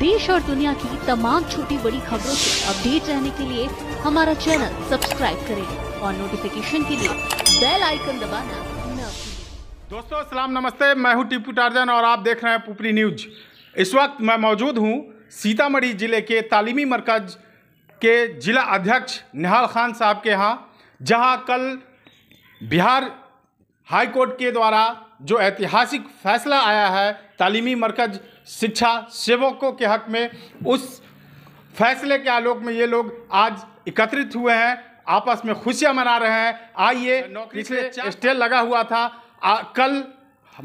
देश और दुनिया की तमाम छोटी बड़ी खबरों से अपडेट रहने के लिए हमारा चैनल सब्सक्राइब करें और नोटिफिकेशन के लिए बेल आइकन दबाना न दोस्तों सलाम नमस्ते मैं हूं टीपू टार्जन और आप देख रहे हैं पुपरी न्यूज इस वक्त मैं मौजूद हूँ सीतामढ़ी जिले के तालीमी मरकज़ के जिला अध्यक्ष निहाल खान साहब के यहाँ जहाँ कल बिहार हाई कोर्ट के द्वारा जो ऐतिहासिक फैसला आया है तालीमी मरकज़ शिक्षा सेवकों के हक में उस फैसले के आलोक में ये लोग आज एकत्रित हुए हैं आपस में खुशियां मना रहे हैं आइए पिछले स्टेल लगा हुआ था आ, कल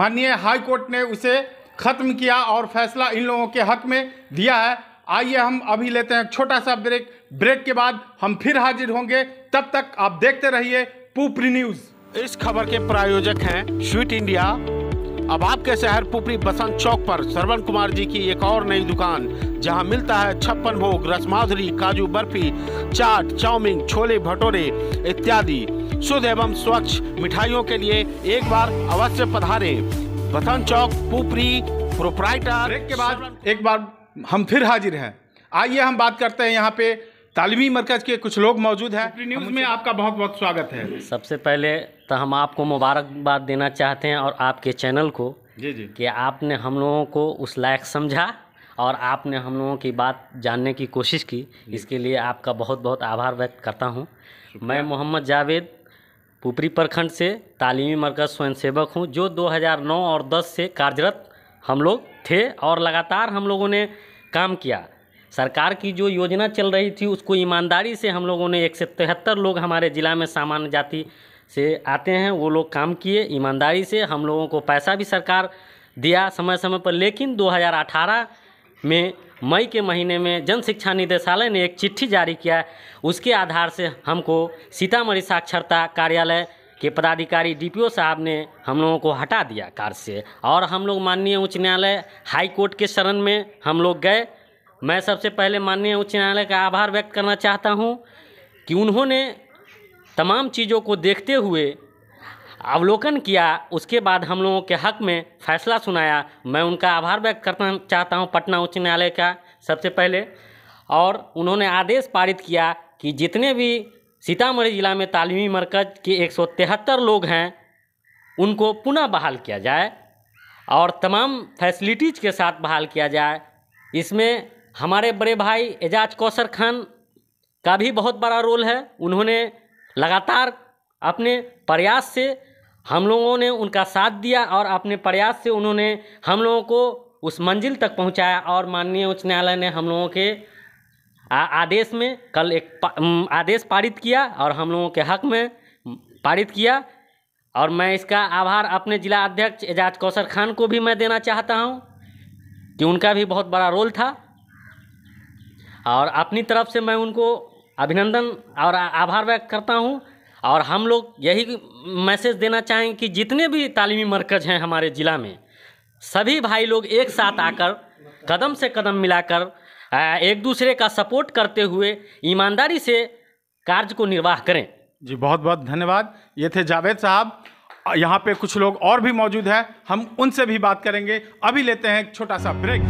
माननीय हाई कोर्ट ने उसे ख़त्म किया और फैसला इन लोगों के हक में दिया है आइए हम अभी लेते हैं छोटा सा ब्रेक ब्रेक के बाद हम फिर हाजिर होंगे तब तक आप देखते रहिए पुप्री न्यूज़ इस खबर के प्रायोजक हैं स्वीट इंडिया अब आपके शहर पुपरी बसंत चौक पर श्रवण कुमार जी की एक और नई दुकान जहां मिलता है छप्पन भोग रसमाधुरी काजू बर्फी चाट चाउमिन छोले भटोरे इत्यादि शुद्ध एवं स्वच्छ मिठाइयों के लिए एक बार अवश्य पधारे बसंत चौक पुपरी प्रोपराइटर के बाद एक बार हम फिर हाजिर हैं आइए हम बात करते हैं यहाँ पे तालीमी मरकज़ के कुछ लोग मौजूद हैं न्यूज़ में आपका बहुत बहुत स्वागत है सबसे पहले तो हम आपको मुबारकबाद देना चाहते हैं और आपके चैनल को जी जी कि आपने हम लोगों को उस लायक समझा और आपने हम लोगों की बात जानने की कोशिश की इसके लिए आपका बहुत बहुत आभार व्यक्त करता हूँ मैं मोहम्मद जावेद पुपरी प्रखंड से तालीमी मरकज़ स्वयंसेवक हूँ जो 2009 और 10 से कार्यरत हम लोग थे और लगातार हम लोगों ने काम किया सरकार की जो योजना चल रही थी उसको ईमानदारी से हम लोगों ने एक से तिहत्तर लोग हमारे ज़िला में सामान्य जाति से आते हैं वो लोग काम किए ईमानदारी से हम लोगों को पैसा भी सरकार दिया समय समय पर लेकिन 2018 में मई के महीने में जन शिक्षा निदेशालय ने एक चिट्ठी जारी किया उसके आधार से हमको सीतामढ़ी साक्षरता कार्यालय के पदाधिकारी डीपीओ साहब ने हम लोगों को हटा दिया कार्य से और हम लोग माननीय उच्च न्यायालय हाई कोर्ट के शरण में हम लोग गए मैं सबसे पहले माननीय उच्च न्यायालय का आभार व्यक्त करना चाहता हूँ कि उन्होंने तमाम चीज़ों को देखते हुए अवलोकन किया उसके बाद हम लोगों के हक में फैसला सुनाया मैं उनका आभार व्यक्त करना चाहता हूँ पटना उच्च न्यायालय का सबसे पहले और उन्होंने आदेश पारित किया कि जितने भी सीतामढ़ी ज़िला में तालीमी मरकज़ के एक लोग हैं उनको पुनः बहाल किया जाए और तमाम फैसिलिटीज़ के साथ बहाल किया जाए इसमें हमारे बड़े भाई एजाज कौसर खान का भी बहुत बड़ा रोल है उन्होंने लगातार अपने प्रयास से हम लोगों ने उनका साथ दिया और अपने प्रयास से उन्होंने हम लोगों को उस मंजिल तक पहुंचाया और माननीय उच्च न्यायालय ने हम लोगों के आदेश में कल एक आदेश पारित किया और हम लोगों के हक में पारित किया और मैं इसका आभार अपने जिला अध्यक्ष एजाज कौसर खान को भी मैं देना चाहता हूँ कि उनका भी बहुत बड़ा रोल था और अपनी तरफ से मैं उनको अभिनंदन और आभार व्यक्त करता हूँ और हम लोग यही मैसेज देना चाहेंगे कि जितने भी तालीमी मरकज़ हैं हमारे ज़िला में सभी भाई लोग एक साथ आकर कदम से कदम मिलाकर एक दूसरे का सपोर्ट करते हुए ईमानदारी से कार्य को निर्वाह करें जी बहुत बहुत धन्यवाद ये थे जावेद साहब यहाँ पे कुछ लोग और भी मौजूद हैं हम उनसे भी बात करेंगे अभी लेते हैं एक छोटा सा ब्रेक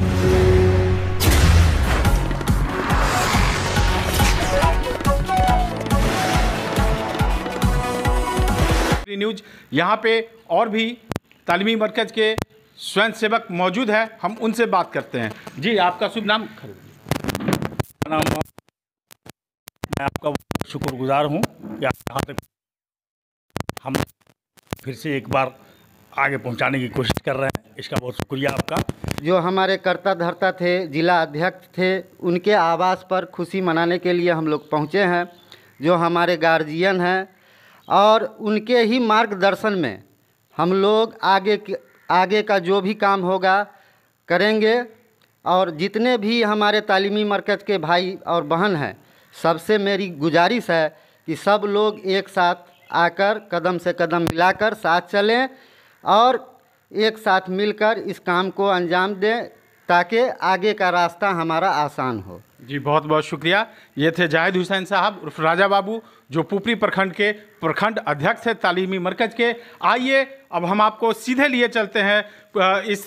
न्यूज़ यहाँ पे और भी तालीमी मरकज़ के स्वयं सेवक मौजूद हैं हम उनसे बात करते हैं जी आपका शुभ नाम नाम मैं आपका शुक्रगुजार हूँ कि आप यहाँ तक हम फिर से एक बार आगे पहुँचाने की कोशिश कर रहे हैं इसका बहुत शुक्रिया आपका जो हमारे कर्ता धर्ता थे जिला अध्यक्ष थे उनके आवास पर खुशी मनाने के लिए हम लोग पहुँचे हैं जो हमारे गार्जियन हैं और उनके ही मार्गदर्शन में हम लोग आगे के आगे का जो भी काम होगा करेंगे और जितने भी हमारे तालीमी मरकज़ के भाई और बहन हैं सबसे मेरी गुजारिश है कि सब लोग एक साथ आकर कदम से कदम मिलाकर साथ चलें और एक साथ मिलकर इस काम को अंजाम दें ताकि आगे का रास्ता हमारा आसान हो जी बहुत बहुत शुक्रिया ये थे जाहिद हुसैन साहब उर्फ राजा बाबू जो पुपरी प्रखंड के प्रखंड अध्यक्ष है तालीमी मरकज़ के आइए अब हम आपको सीधे लिए चलते हैं इस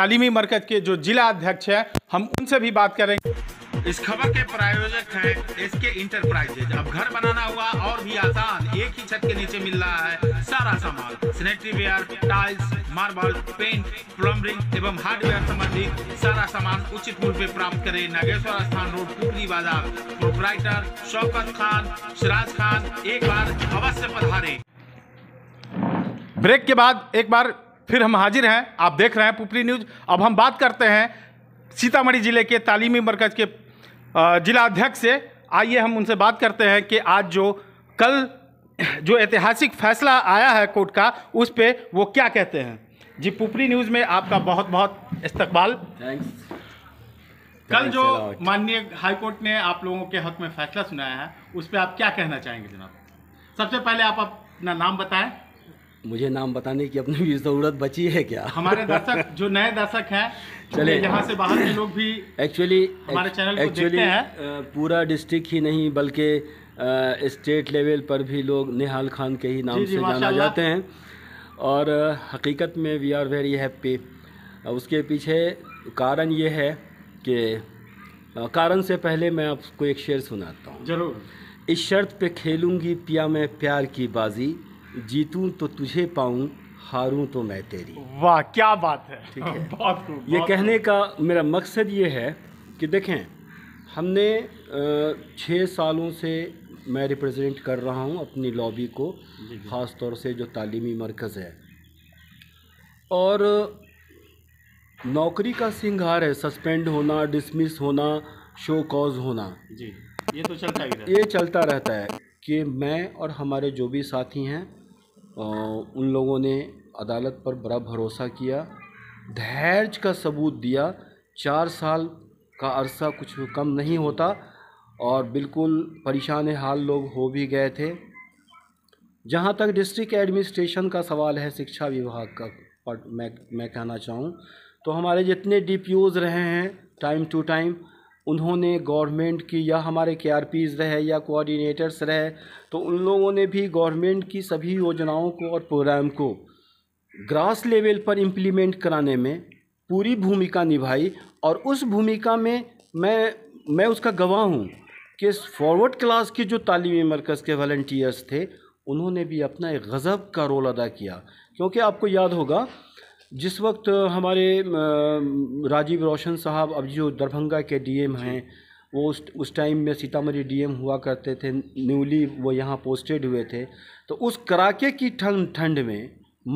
तालीमी मरकज़ के जो जिला अध्यक्ष हैं हम उनसे भी बात करेंगे इस खबर के प्रायोजक है एसके इंटरप्राइजेज अब घर बनाना हुआ और भी आसान एक ही छत के नीचे मिल रहा है सारा सामान sanitary ware tiles marble paint plumbing एवं हार्डवेयर संबंधित सारा सामान उचित मूल्य में प्राप्त करें नागेश्वर स्थान रोड पुपरी बाजार प्रोपराइटर शौकत खान सिराज खान एक बार अवश्य पधारे ब्रेक के बाद एक बार फिर हम हाजिर हैं आप देख रहे हैं पुपरी न्यूज़ अब हम बात करते हैं सीतामढ़ी ज़िले के तालीमी मरकज़ के जिला अध्यक्ष से आइए हम उनसे बात करते हैं कि आज जो कल जो ऐतिहासिक फैसला आया है कोर्ट का उस पर वो क्या कहते हैं जी पुपरी न्यूज़ में आपका बहुत बहुत इस्तकबाल कल जो माननीय हाईकोर्ट ने आप लोगों के हक में फैसला सुनाया है उस पर आप क्या कहना चाहेंगे जनाब सबसे पहले आप अपना नाम बताएं मुझे नाम बताने की अपनी भी ज़रूरत बची है क्या हमारे दर्शक जो नए दर्शक हैं चले यहाँ से बाहर के लोग भी एक्चुअली हमारे चैनल एक्चुअली पूरा डिस्ट्रिक्ट ही नहीं बल्कि स्टेट लेवल पर भी लोग निहाल खान के ही नाम जी, जी, से जाना जाते हैं और हकीकत में वी आर वेरी हैप्पी उसके पीछे कारण ये है कि कारण से पहले मैं आपको एक शेर सुनाता हूँ जरूर इस शर्त पे खेलूंगी पिया मैं प्यार की बाजी जीतूं तो तुझे पाऊं हारूं तो मैं तेरी वाह क्या बात है ठीक है बात ये बात कहने का मेरा मकसद ये है कि देखें हमने छः सालों से मैं रिप्रेजेंट कर रहा हूँ अपनी लॉबी को ख़ास तौर से जो तालीमी मरकज़ है और नौकरी का सिंगार है सस्पेंड होना डिसमिस होना शो कॉज होना जी ये तो चलता ही रहता ये चलता रहता है कि मैं और हमारे जो भी साथी हैं उन लोगों ने अदालत पर बड़ा भरोसा किया धैर्य का सबूत दिया चार साल का अरसा कुछ कम नहीं होता और बिल्कुल परेशान हाल लोग हो भी गए थे जहाँ तक डिस्ट्रिक्ट एडमिनिस्ट्रेशन का सवाल है शिक्षा विभाग का पर मैं मैं कहना चाहूँ तो हमारे जितने डी रहे हैं टाइम टू टाइम उन्होंने गवर्नमेंट की या हमारे के आर पीज़ रहे या कोऑर्डिनेटर्स रहे तो उन लोगों ने भी गवर्नमेंट की सभी योजनाओं को और प्रोग्राम को ग्रास लेवल पर इम्प्लीमेंट कराने में पूरी भूमिका निभाई और उस भूमिका में मैं मैं उसका गवाह हूँ कि फॉरवर्ड क्लास के जो तालीमी मरकज़ के वॉल्टियर्स थे उन्होंने भी अपना एक गज़ब का रोल अदा किया क्योंकि आपको याद होगा जिस वक्त हमारे राजीव रोशन साहब अब जो दरभंगा के डीएम हैं वो उस उस टाइम में सीतामढ़ी डीएम हुआ करते थे न्यूली वो यहाँ पोस्टेड हुए थे तो उस कराके की ठंड ठंड में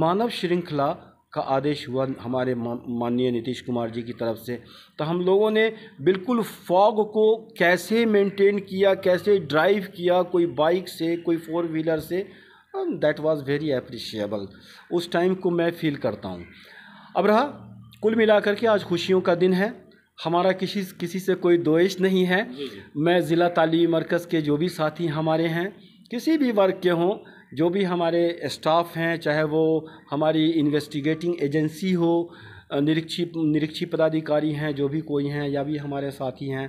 मानव श्रृंखला का आदेश हुआ हमारे माननीय नीतीश कुमार जी की तरफ से तो हम लोगों ने बिल्कुल फॉग को कैसे मेंटेन किया कैसे ड्राइव किया कोई बाइक से कोई फोर व्हीलर से दैट वाज वेरी अप्रिशिएबल उस टाइम को मैं फील करता हूँ अब रहा कुल मिलाकर के आज खुशियों का दिन है हमारा किसी किसी से कोई दोष नहीं है मैं ज़िला तलीम मरकज़ के जो भी साथी हमारे हैं किसी भी वर्ग के हों जो भी हमारे स्टाफ हैं चाहे वो हमारी इन्वेस्टिगेटिंग एजेंसी हो निरीक्षी निरीक्षी पदाधिकारी हैं जो भी कोई हैं या भी हमारे साथी हैं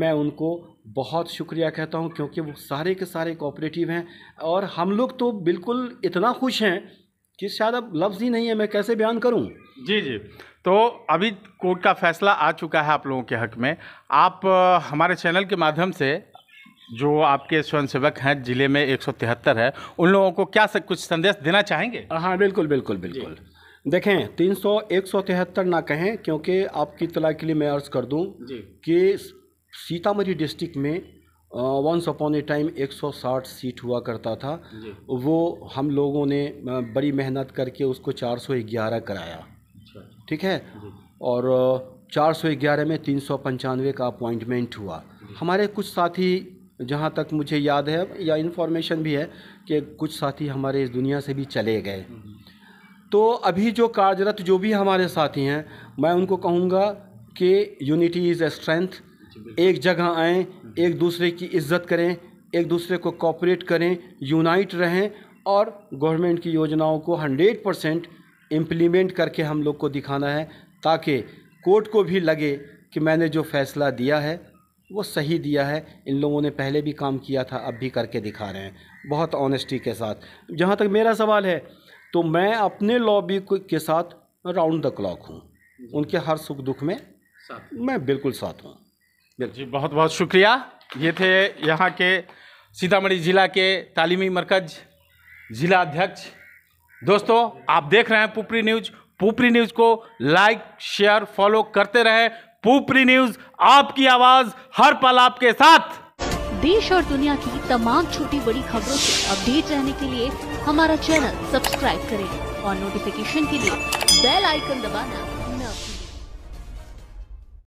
मैं उनको बहुत शुक्रिया कहता हूँ क्योंकि वो सारे के सारे कोऑपरेटिव हैं और हम लोग तो बिल्कुल इतना खुश हैं कि शायद अब लफ्ज़ ही नहीं है मैं कैसे बयान करूं जी जी तो अभी कोर्ट का फैसला आ चुका है आप लोगों के हक में आप हमारे चैनल के माध्यम से जो आपके स्वयंसेवक हैं जिले में एक है उन लोगों को क्या कुछ संदेश देना चाहेंगे हाँ बिल्कुल बिल्कुल बिल्कुल देखें तीन सौ एक सौ तिहत्तर ना कहें क्योंकि आपकी तला के लिए मैं अर्ज़ कर दूं कि सीतामढ़ी डिस्ट्रिक्ट में वंस अपॉन ए टाइम एक सौ साठ सीट हुआ करता था वो हम लोगों ने बड़ी मेहनत करके उसको चार सौ ग्यारह कराया अच्छा। ठीक है और चार सौ ग्यारह में तीन सौ पंचानवे का अपॉइंटमेंट हुआ हमारे कुछ साथी जहाँ तक मुझे याद है या इन्फॉर्मेशन भी है कि कुछ साथी हमारे इस दुनिया से भी चले गए हम्म। तो अभी जो कार्यरत जो भी हमारे साथी हैं मैं उनको कहूँगा कि यूनिटी इज़ ए स्ट्रेंथ एक जगह आएँ एक दूसरे की इज्जत करें एक दूसरे को कॉपरेट करें यूनाइट रहें और गवर्नमेंट की योजनाओं को 100 परसेंट इम्प्लीमेंट करके हम लोग को दिखाना है ताकि कोर्ट को भी लगे कि मैंने जो फैसला दिया है वो सही दिया है इन लोगों ने पहले भी काम किया था अब भी करके दिखा रहे हैं बहुत ऑनेस्टी के साथ जहाँ तक मेरा सवाल है तो मैं अपने लॉबी के साथ राउंड द क्लॉक हूँ उनके हर सुख दुख में मैं बिल्कुल साथ हूँ जी बहुत बहुत शुक्रिया ये थे यहाँ के सीतामढ़ी ज़िला के तालीमी मरकज़ ज़िला अध्यक्ष दोस्तों आप देख रहे हैं पुपरी न्यूज़ पुपरी न्यूज़ को लाइक शेयर फॉलो करते रहे पुपरी न्यूज़ आपकी आवाज़ हर पल आपके साथ देश और दुनिया की तमाम छोटी बड़ी खबरों से अपडेट रहने के लिए हमारा चैनल सब्सक्राइब करें और नोटिफिकेशन के लिए बेल आइकन दबाना